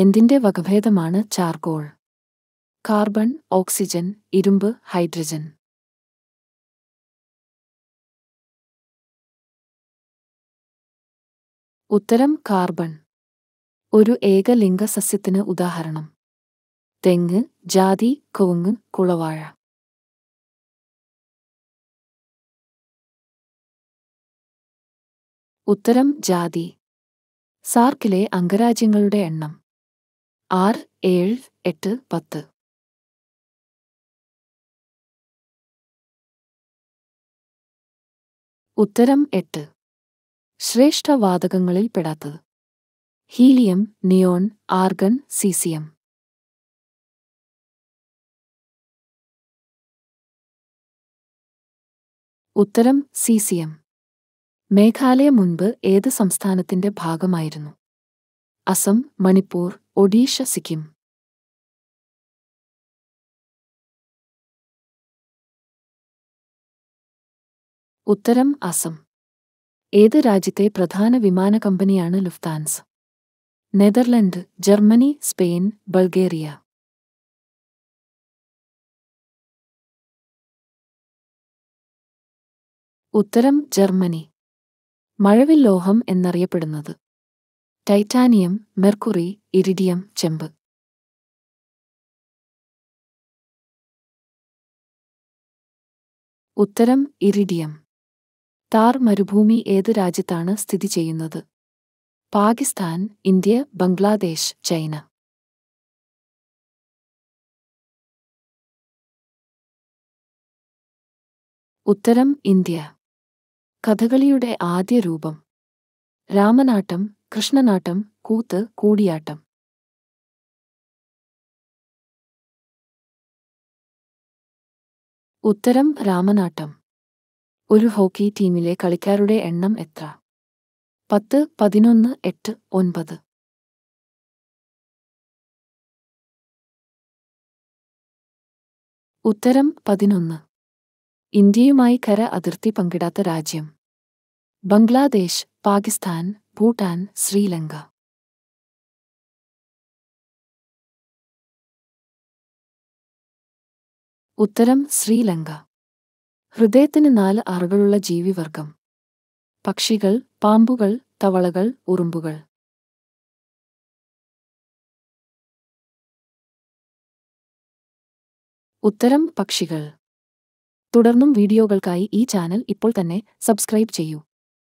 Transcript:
എന്തിന്റെ വകഭേദമാണ് charcoal carbon oxygen ഇരുമ്പ് ഹൈഡ്രജൻ ഉത്തരം കാർബൺ ഒരു ഏകലിംഗ സസ്യത്തിന് ഉദാഹരണം തെങ്ങ് ജാതി കോങ്ങ് കുളവാഴ ഉത്തരം ജാതി സാർക്കിലെ അംഗരാജ്യങ്ങളുടെ എണ്ണം ആറ് ഏഴ് എട്ട് പത്ത് ഉത്തരം എട്ട് വാതകങ്ങളിൽ പെടാത്തത് ഹീലിയം നിയോൺ ആർഗൺ സീസിയം ഉത്തരം സീസിയം മേഘാലയ മുൻപ് ഏത് സംസ്ഥാനത്തിന്റെ ഭാഗമായിരുന്നു അസം മണിപ്പൂർ ഒഡീഷ സിക്കിം ഉത്തരം അസം ഏത് രാജ്യത്തെ പ്രധാന വിമാന കമ്പനിയാണ് Lufthansa Netherland Germany Spain Bulgaria ഉത്തരം ജർമ്മനി മഴവിൽ ലോഹം എന്നറിയപ്പെടുന്നത് ടൈറ്റാനിയം മെർക്കുറി ഇരിഡിയം ചെമ്പ് ഉത്തരം ഇരിഡിയം താർ മരുഭൂമി ഏത് രാജ്യത്താണ് സ്ഥിതി ചെയ്യുന്നത് പാകിസ്ഥാൻ ഇന്ത്യ ബംഗ്ലാദേശ് ചൈന ഉത്തരം ഇന്ത്യ കഥകളിയുടെ ആദ്യ രൂപം രാമനാട്ടം കൃഷ്ണനാട്ടം കൂത്ത് കൂടിയാട്ടം ഉത്തരം രാമനാട്ടം ഒരു ഹോക്കി ടീമിലെ കളിക്കാരുടെ എണ്ണം എത്ര പത്ത് പതിനൊന്ന് എട്ട് ഒൻപത് ഉത്തരം പതിനൊന്ന് ഇന്ത്യയുമായി കര അതിർത്തി പങ്കിടാത്ത രാജ്യം ബംഗ്ലാദേശ് പാകിസ്ഥാൻ ഭൂട്ടാൻ ശ്രീലങ്ക ഉത്തരം ശ്രീലങ്ക ഹൃദയത്തിന് നാല് അറകളുള്ള ജീവിവർഗം പക്ഷികൾ പാമ്പുകൾ തവളകൾ ഉറുമ്പുകൾ ഉത്തരം പക്ഷികൾ തുടർന്നും വീഡിയോകൾക്കായി ഈ ചാനൽ ഇപ്പോൾ തന്നെ സബ്സ്ക്രൈബ് ചെയ്യൂ